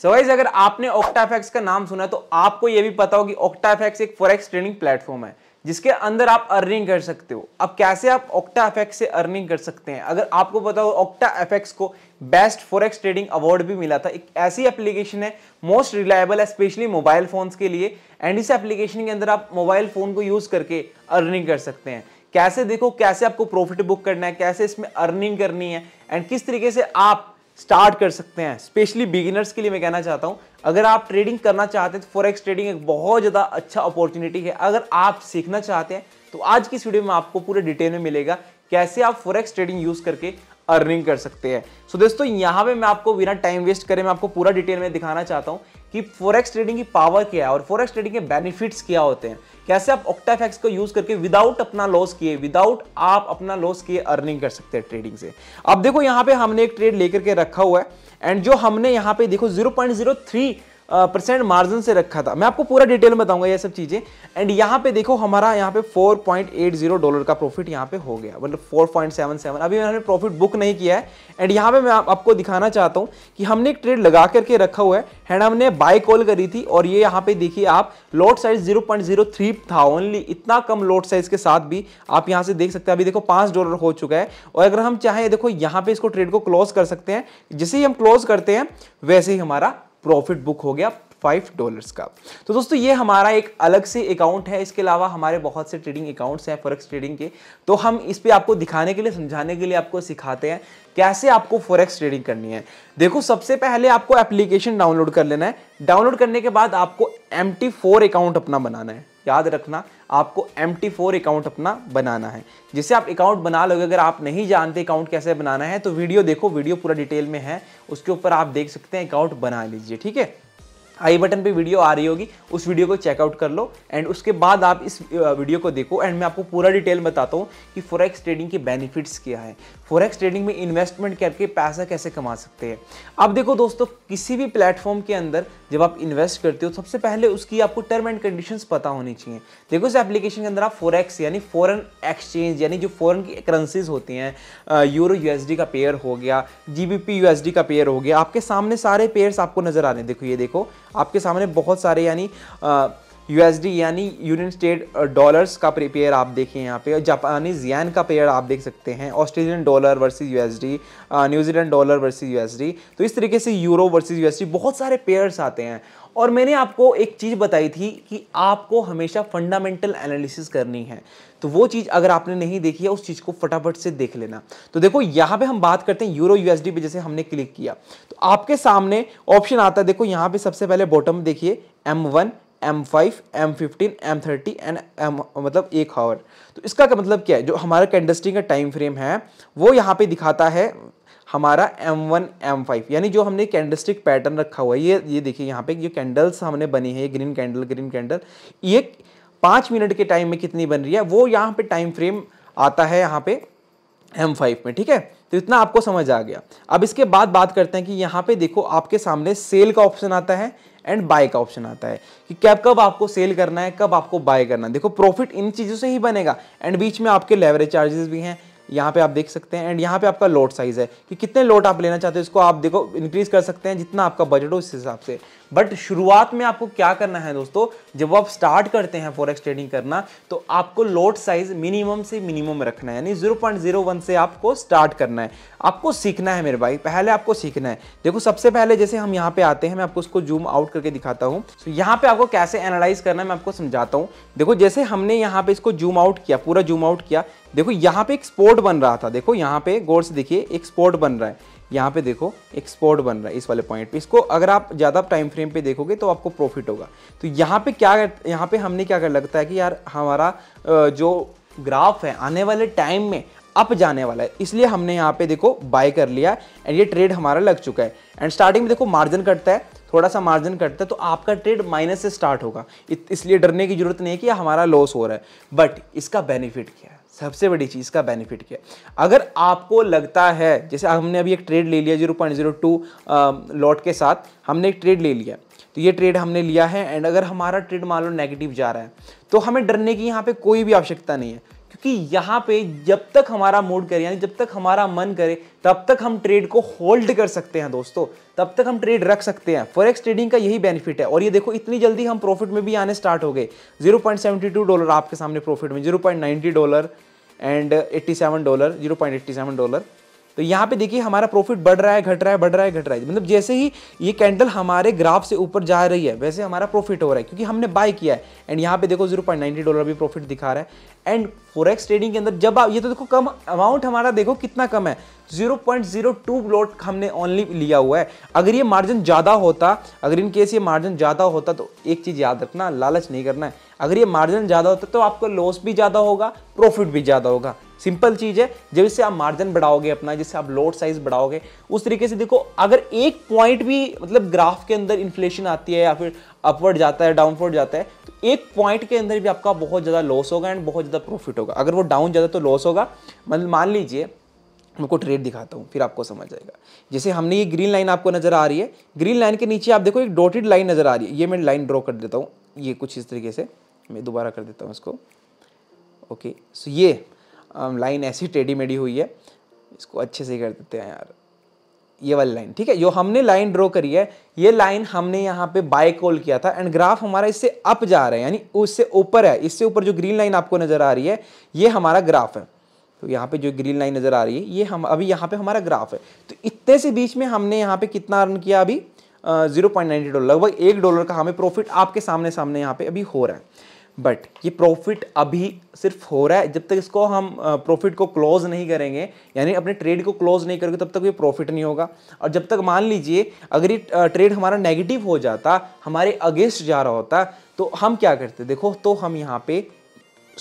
सो so अगर आपने OctaFX का नाम सुना तो आपको यह भी पता हो कि ऑक्टाफेक्स एक फॉरेक्स ट्रेडिंग प्लेटफॉर्म है जिसके अंदर आप अर्निंग कर सकते हो अब कैसे आप ऑक्टा एफेक्स से अर्निंग कर सकते हैं अगर आपको पता हो ऑक्टा एफेक्स को बेस्ट फॉरेक्स ट्रेडिंग अवार्ड भी मिला था एक ऐसी एप्लीकेशन है मोस्ट रिलायबल है स्पेशली मोबाइल फोन्स के लिए एंड इस एप्लीकेशन के अंदर आप मोबाइल फोन को यूज करके अर्निंग कर सकते हैं कैसे देखो कैसे आपको प्रॉफिट बुक करना है कैसे इसमें अर्निंग करनी है एंड किस तरीके से आप स्टार्ट कर सकते हैं स्पेशली बिगिनर्स के लिए मैं कहना चाहता हूँ अगर आप ट्रेडिंग करना चाहते हैं तो फॉरेक्स ट्रेडिंग एक बहुत ज़्यादा अच्छा अपॉर्चुनिटी है अगर आप सीखना चाहते हैं तो आज की इस वीडियो में आपको पूरे डिटेल में मिलेगा कैसे आप फॉरेक्स ट्रेडिंग यूज़ करके अर्निंग कर सकते हैं सो so दोस्तों यहाँ पे मैं आपको बिना टाइम वेस्ट करें मैं आपको पूरा डिटेल में दिखाना चाहता हूँ कि फॉरेक्स ट्रेडिंग की पावर क्या है और फॉरेक्स ट्रेडिंग के बेनिफिट्स क्या होते हैं कैसे आप ऑक्टाफैक्स को यूज करके विदाउट अपना लॉस किए विदाउट आप अपना लॉस किए अर्निंग कर सकते हैं ट्रेडिंग से अब देखो यहां पे हमने एक ट्रेड लेकर के रखा हुआ है एंड जो हमने यहां पे देखो 0.03 परसेंट मार्जिन से रखा था मैं आपको पूरा डिटेल में बताऊंगा ये सब चीज़ें एंड यहाँ पे देखो हमारा यहाँ पे 4.80 डॉलर का प्रॉफिट यहाँ पे हो गया मतलब 4.77 अभी मैंने प्रॉफिट बुक नहीं किया है एंड यहाँ पे मैं आप, आपको दिखाना चाहता हूँ कि हमने एक ट्रेड लगा करके रखा हुआ है एंड हमने बाय कॉल करी थी और ये यहाँ पे देखिए आप लॉट साइज जीरो था ओनली इतना कम लॉट साइज के साथ भी आप यहाँ से देख सकते हैं अभी देखो पाँच डॉलर हो चुका है और अगर हम चाहें देखो यहाँ पे इसको ट्रेड को क्लोज कर सकते हैं जैसे ही हम क्लोज करते हैं वैसे ही हमारा प्रॉफिट बुक हो गया फाइव डॉलर्स का तो दोस्तों ये हमारा एक अलग से अकाउंट है इसके अलावा हमारे बहुत से ट्रेडिंग अकाउंट्स हैं फॉरेक्स ट्रेडिंग के तो हम इस पर आपको दिखाने के लिए समझाने के लिए आपको सिखाते हैं कैसे आपको फॉरेक्स ट्रेडिंग करनी है देखो सबसे पहले आपको एप्लीकेशन डाउनलोड कर लेना है डाउनलोड करने के बाद आपको एम अकाउंट अपना बनाना है याद रखना आपको एम टी फोर अकाउंट अपना बनाना है जिसे आप अकाउंट बना लोगे अगर आप नहीं जानते अकाउंट कैसे बनाना है तो वीडियो देखो वीडियो पूरा डिटेल में है उसके ऊपर आप देख सकते हैं अकाउंट बना लीजिए ठीक है आई बटन पे वीडियो आ रही होगी उस वीडियो को चेकआउट कर लो एंड उसके बाद आप इस वीडियो को देखो एंड मैं आपको पूरा डिटेल बताता हूँ कि फोरेक्स ट्रेडिंग के बेनिफिट्स क्या है फॉरेक्स ट्रेडिंग में इन्वेस्टमेंट करके पैसा कैसे कमा सकते हैं अब देखो दोस्तों किसी भी प्लेटफॉर्म के अंदर जब आप इन्वेस्ट करते हो सबसे पहले उसकी आपको टर्म एंड कंडीशंस पता होनी चाहिए देखो इस एप्लीकेशन के अंदर आप फॉरेक्स यानी फॉरेन एक्सचेंज यानी जो फॉरेन की करेंसीज होती हैं यूरो यूएसडी का पेयर हो गया जीबीपी यूएसडी का पेयर हो गया आपके सामने सारे पेयर्स आपको नजर आ रहे हैं देखो ये देखो आपके सामने बहुत सारे यानी यूएसडी यानी यूनियन स्टेट डॉलर्स का पेयर आप देखें यहाँ पे जापानीज यैन का पेयर आप देख सकते हैं Australian dollar versus USD New Zealand dollar versus USD तो इस तरीके से यूरो वर्सेस यूएसडी बहुत सारे पेयर्स आते हैं और मैंने आपको एक चीज़ बताई थी कि आपको हमेशा फंडामेंटल एनालिसिस करनी है तो वो चीज़ अगर आपने नहीं देखी है उस चीज़ को फटाफट से देख लेना तो देखो यहाँ पे हम बात करते हैं यूरो यूएसडी पे जैसे हमने क्लिक किया तो आपके सामने ऑप्शन आता है देखो यहाँ पे सबसे पहले बॉटम देखिए M one M five M fifteen M thirty and M मतलब एक हावर तो इसका का मतलब क्या है जो हमारा कैंडस्टिक का टाइम फ्रेम है वो यहाँ पे दिखाता है हमारा M1, M5 यानी जो हमने कैंडलस्टिक पैटर्न रखा हुआ है ये ये देखिए यहाँ पे जो कैंडल्स हमने बनी है ये ग्रीन कैंडल ग्रीन कैंडल ये पाँच मिनट के टाइम में कितनी बन रही है वो यहाँ पे टाइम फ्रेम आता है यहाँ पे M5 में ठीक है तो इतना आपको समझ आ गया अब इसके बाद बात करते हैं कि यहाँ पे देखो आपके सामने सेल का ऑप्शन आता है एंड बाय का ऑप्शन आता है कि क्या कब आपको सेल करना है कब आपको बाय करना है देखो प्रॉफिट इन चीज़ों से ही बनेगा एंड बीच में आपके लेवरेज चार्जेस भी हैं यहाँ पे आप देख सकते हैं एंड यहाँ पे आपका लोट साइज़ है कि कितने लोट आप लेना चाहते हो इसको आप देखो इंक्रीज़ कर सकते हैं जितना आपका बजट हो उस हिसाब से बट शुरुआत में आपको क्या करना है दोस्तों जब आप स्टार्ट करते हैं फॉरेक्स ट्रेडिंग करना तो आपको लोट साइज मिनिमम से मिनिमम रखना है यानी 0.01 से आपको स्टार्ट करना है आपको सीखना है मेरे भाई पहले आपको सीखना है देखो सबसे पहले जैसे हम यहाँ पे आते हैं मैं आपको उसको जूम आउट करके दिखाता हूँ तो यहाँ पे आपको कैसे एनालाइज करना है मैं आपको समझाता हूँ देखो जैसे हमने यहाँ पे इसको जूम आउट किया पूरा जूम आउट किया देखो यहाँ पे एक स्पोर्ट बन रहा था देखो यहाँ पे गौर से देखिए एक स्पोर्ट बन रहा है यहाँ पे देखो एक स्पॉट बन रहा है इस वाले पॉइंट पे इसको अगर आप ज़्यादा टाइम फ्रेम पे देखोगे तो आपको प्रॉफिट होगा तो यहाँ पे क्या यहाँ पे हमने क्या कर लगता है कि यार हमारा जो ग्राफ है आने वाले टाइम में अप जाने वाला है इसलिए हमने यहाँ पे देखो बाय कर लिया एंड ये ट्रेड हमारा लग चुका है एंड स्टार्टिंग में देखो मार्जिन कटता है थोड़ा सा मार्जिन कटता है तो आपका ट्रेड माइनस से स्टार्ट होगा इसलिए डरने की जरूरत नहीं है कि हमारा लॉस हो रहा है बट इसका बेनिफिट क्या है सबसे बड़ी चीज़ का बेनिफिट क्या अगर आपको लगता है जैसे हमने अभी एक ट्रेड ले लिया zero point zero two lot के साथ हमने एक ट्रेड ले लिया तो ये ट्रेड हमने लिया है एंड अगर हमारा ट्रेड मान लो नेगेटिव जा रहा है तो हमें डरने की यहाँ पे कोई भी आवश्यकता नहीं है क्योंकि यहाँ पे जब तक हमारा मूड करे यानी जब तक हमारा मन करे तब तक हम ट्रेड को होल्ड कर सकते हैं दोस्तों तब तक हम ट्रेड रख सकते हैं फॉरेक्स ट्रेडिंग का यही बेनिफिट है और ये देखो इतनी जल्दी हम प्रॉफिट में भी आने स्टार्ट हो गए 0.72 डॉलर आपके सामने प्रॉफिट में 0.90 dollar and uh, 87 dollar 0.87 dollar तो यहाँ पे देखिए हमारा प्रॉफिट बढ़ रहा है घट रहा है बढ़ रहा है घट रहा है मतलब जैसे ही ये कैंडल हमारे ग्राफ से ऊपर जा रही है वैसे हमारा प्रॉफिट हो रहा है क्योंकि हमने बाय किया है एंड यहाँ पे देखो जीरो पॉइंट नाइनटी डॉलर भी प्रॉफिट दिखा रहा है एंड फोरेक्स ट्रेडिंग के अंदर जब आप ये तो देखो कम अमाउंट हमारा देखो कितना कम है zero point zero two lot हमने ऑनली लिया हुआ है अगर ये मार्जिन ज़्यादा होता अगर इन केस ये मार्जिन ज़्यादा होता तो एक चीज़ याद रखना लालच नहीं करना है अगर ये मार्जिन ज़्यादा होता तो आपका लॉस भी ज़्यादा होगा प्रॉफिट भी ज़्यादा होगा सिंपल चीज़ है जब इससे आप मार्जिन बढ़ाओगे अपना जिससे आप लोड साइज बढ़ाओगे उस तरीके से देखो अगर एक पॉइंट भी मतलब ग्राफ के अंदर इन्फ्लेशन आती है या फिर अपवर्ड जाता है डाउनवर्ड जाता है तो एक पॉइंट के अंदर भी आपका बहुत ज़्यादा लॉस होगा एंड बहुत ज़्यादा प्रॉफिट होगा अगर वो डाउन जाता तो लॉस होगा मतलब मान लीजिए मैं ट्रेड दिखाता हूँ फिर आपको समझ आएगा जैसे हमने ये ग्रीन लाइन आपको नज़र आ रही है ग्रीन लाइन के नीचे आप देखो एक डॉटेड लाइन नज़र आ रही है ये मैं लाइन ड्रॉ कर देता हूँ ये कुछ इस तरीके से मैं दोबारा कर देता हूँ इसको ओके सो ये लाइन um, ऐसी टेढ़ी मेढ़ी हुई है इसको अच्छे से कर देते हैं यार ये वाली लाइन ठीक है जो हमने लाइन ड्रॉ करी है ये लाइन हमने यहाँ पे बाय कॉल किया था एंड ग्राफ हमारा इससे अप जा रहा है यानी उससे ऊपर है इससे ऊपर जो ग्रीन लाइन आपको नज़र आ रही है ये हमारा ग्राफ है तो यहाँ पे जो ग्रीन लाइन नज़र आ रही है ये हम अभी यहाँ पे हमारा ग्राफ है तो इतने से बीच में हमने यहाँ पे कितना अर्न किया अभी जीरो पॉइंट डॉलर लगभग एक डॉलर का हमें प्रॉफिट आपके सामने सामने यहाँ पे अभी हो रहा है बट ये प्रॉफिट अभी सिर्फ हो रहा है जब तक इसको हम प्रॉफिट को क्लोज नहीं करेंगे यानी अपने ट्रेड को क्लोज नहीं करेंगे तब तक ये प्रॉफिट नहीं होगा और जब तक मान लीजिए अगर ये ट्रेड हमारा नेगेटिव हो जाता हमारे अगेंस्ट जा रहा होता तो हम क्या करते देखो तो हम यहाँ पे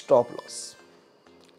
stop loss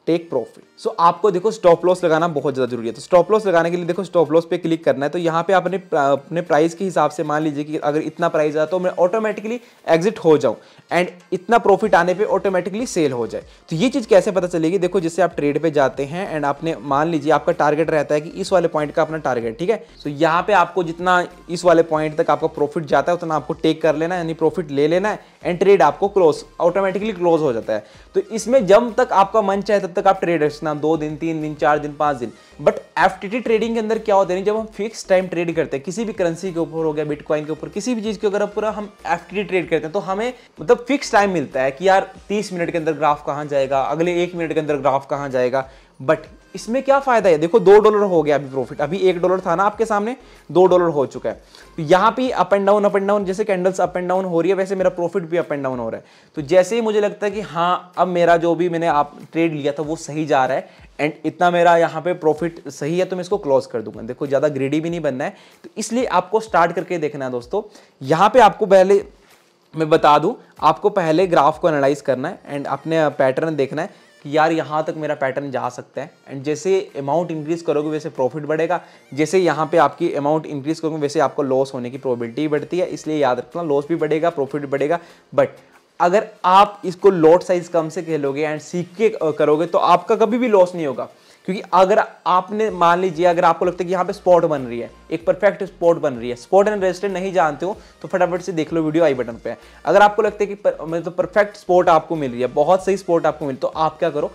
take profit so so, आपको देखो स्टॉप लॉस लगाना बहुत ज़्यादा जरूरी है तो स्टॉप लॉस लगाने के लिए देखो स्टॉप लॉस पे क्लिक करना है तो यहाँ पे आपने अपने प्राइस के हिसाब से मान लीजिए कि अगर इतना प्राइस आया तो मैं ऑटोमेटिकली एग्जिट हो जाऊँ एंड इतना प्रॉफिट आने पे ऑटोमेटिकली सेल हो जाए तो ये चीज़ कैसे पता चलेगी देखो जैसे आप ट्रेड पर जाते हैं एंड आपने मान लीजिए आपका टारगेट रहता है कि इस वाले पॉइंट का अपना टारगेट ठीक है सो यहाँ पर आपको जितना इस वाले पॉइंट तक आपका प्रॉफिट जाता है उतना आपको टेक कर लेना है यानी प्रॉफिट ले लेना है एंड ट्रेड आपको क्लोज ऑटोमेटिकली क्लोज हो जाता है तो इसमें जब तक आपका मन चाहे तब तक आप ट्रेड रचना हम दो दिन तीन दिन चार दिन पाँच दिन बट एफ ट्रेडिंग के अंदर क्या होता है जब हम फिक्स टाइम ट्रेड करते हैं किसी भी करेंसी के ऊपर हो गया बिटकॉइन के ऊपर किसी भी चीज़ के अगर पूरा हम एफ ट्रेड करते हैं तो हमें मतलब फिक्स टाइम मिलता है कि यार तीस मिनट के अंदर ग्राफ कहाँ जाएगा अगले एक मिनट के अंदर ग्राफ कहाँ जाएगा बट इसमें क्या फायदा है देखो दो डॉलर हो गया अभी प्रॉफिट अभी एक डॉलर था ना आपके सामने दो डॉलर हो चुका है तो यहाँ पे up and down up and down जैसे कैंडल्स अप एंड डाउन हो रही है वैसे मेरा प्रॉफिट भी अप एंड डाउन हो रहा है तो जैसे ही मुझे लगता है कि हाँ अब मेरा जो भी मैंने आप ट्रेड लिया था वो सही जा रहा है एंड इतना मेरा यहाँ पे प्रॉफिट सही है तो मैं इसको क्लोज कर दूंगा देखो ज़्यादा ग्रेडी भी नहीं बनना है तो इसलिए आपको स्टार्ट करके देखना है दोस्तों यहाँ पे आपको पहले मैं बता दूं आपको पहले ग्राफ को एनालाइज करना है एंड अपने पैटर्न देखना है कि यार यहाँ तक मेरा पैटर्न जा सकता है एंड जैसे अमाउंट इंक्रीज़ करोगे वैसे प्रॉफिट बढ़ेगा जैसे यहाँ पे आपकी अमाउंट इंक्रीज़ करोगे वैसे आपको लॉस होने की प्रोबेबिलिटी बढ़ती है इसलिए याद रखना लॉस भी बढ़ेगा प्रॉफिट बढ़ेगा बट अगर आप इसको लॉट साइज़ कम से खेलोगे एंड सीख के करोगे तो आपका कभी भी लॉस नहीं होगा क्योंकि अगर आपने मान लीजिए अगर आपको लगता है कि यहाँ पे स्पॉट बन रही है एक परफेक्ट स्पॉट बन रही है स्पॉट एंड रेजिस्टेंट नहीं जानते हो तो फटाफट से देख लो वीडियो आई बटन पे अगर आपको लगता है कि पर, मतलब तो परफेक्ट स्पॉट आपको मिल रही है बहुत सही स्पॉट आपको मिल तो आप क्या करो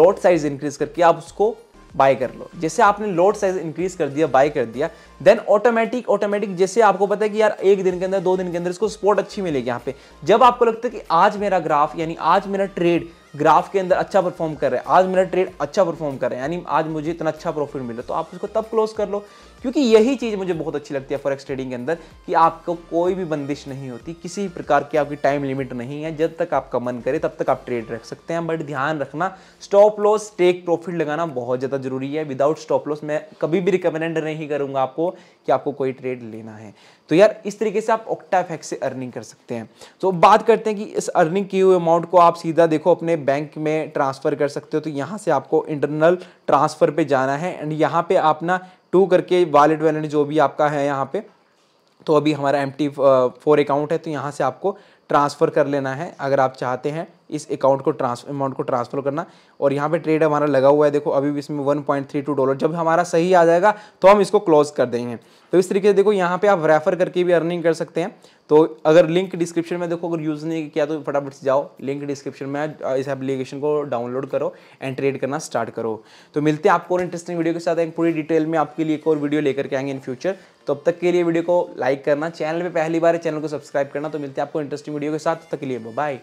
लॉट साइज इंक्रीज करके आप उसको बाय कर लो जैसे आपने लोड साइज इंक्रीज कर दिया बाय कर दिया देन ऑटोमेटिक ऑटोमेटिक जैसे आपको पता है कि यार एक दिन के अंदर दो दिन के अंदर इसको स्पोर्ट अच्छी मिलेगी यहाँ पे जब आपको लगता है कि आज मेरा ग्राफ यानी आज मेरा ट्रेड ग्राफ के अंदर अच्छा परफॉर्म कर रहे हैं आज मेरा ट्रेड अच्छा परफॉर्म कर रहे हैं यानी आज मुझे इतना अच्छा प्रॉफिट मिला तो आप उसको तब क्लोज कर लो क्योंकि यही चीज़ मुझे बहुत अच्छी लगती है फॉरेक्स ट्रेडिंग के अंदर कि आपको कोई भी बंदिश नहीं होती किसी भी प्रकार की आपकी टाइम लिमिट नहीं है जब तक आपका मन करे तब तक आप ट्रेड रख सकते हैं बट ध्यान रखना स्टॉप लॉस टेक प्रॉफिट लगाना बहुत ज़्यादा ज़रूरी है विदाउट स्टॉप लॉस मैं कभी भी रिकमेंड नहीं करूँगा आपको कि आपको कोई ट्रेड लेना है तो यार इस तरीके से आप ओक्टाफेक्स से अर्निंग कर सकते हैं तो बात करते हैं कि इस अर्निंग किए हुए अमाउंट को आप सीधा देखो अपने बैंक में ट्रांसफ़र कर सकते हो तो यहाँ से आपको इंटरनल ट्रांसफ़र पे जाना है एंड यहाँ पे आप ना टू करके वॉलेट वैलेट जो भी आपका है यहाँ पे तो अभी हमारा एम टी फोर अकाउंट है तो यहाँ से आपको ट्रांसफ़र कर लेना है अगर आप चाहते हैं इस अकाउंट को ट्रांसफर अमाउंट को ट्रांसफर करना और यहाँ पे ट्रेड हमारा लगा हुआ है देखो अभी भी इसमें 1.32 डॉलर जब हमारा सही आ जाएगा तो हम इसको क्लोज कर देंगे तो इस तरीके से देखो यहाँ पे आप रेफर करके भी अर्निंग कर सकते हैं तो अगर लिंक डिस्क्रिप्शन में देखो अगर यूज़ नहीं किया तो फटाफट से जाओ लिंक डिस्क्रिप्शन में इस एप्लीकेशन को डाउनलोड करो एंड ट्रेड करना स्टार्ट करो तो मिलते हैं आपको और इंटरेस्टिंग वीडियो के साथ एक पूरी डिटेल में आपके लिए एक और वीडियो लेकर के आएंगे इन फ्यूचर तो अब तक के लिए वीडियो को लाइक करना चैनल पर पहली बार चैनल को सब्सक्राइब करना तो मिलते हैं आपको इंटरेस्टिंग वीडियो के साथ तब तक के लिए बाय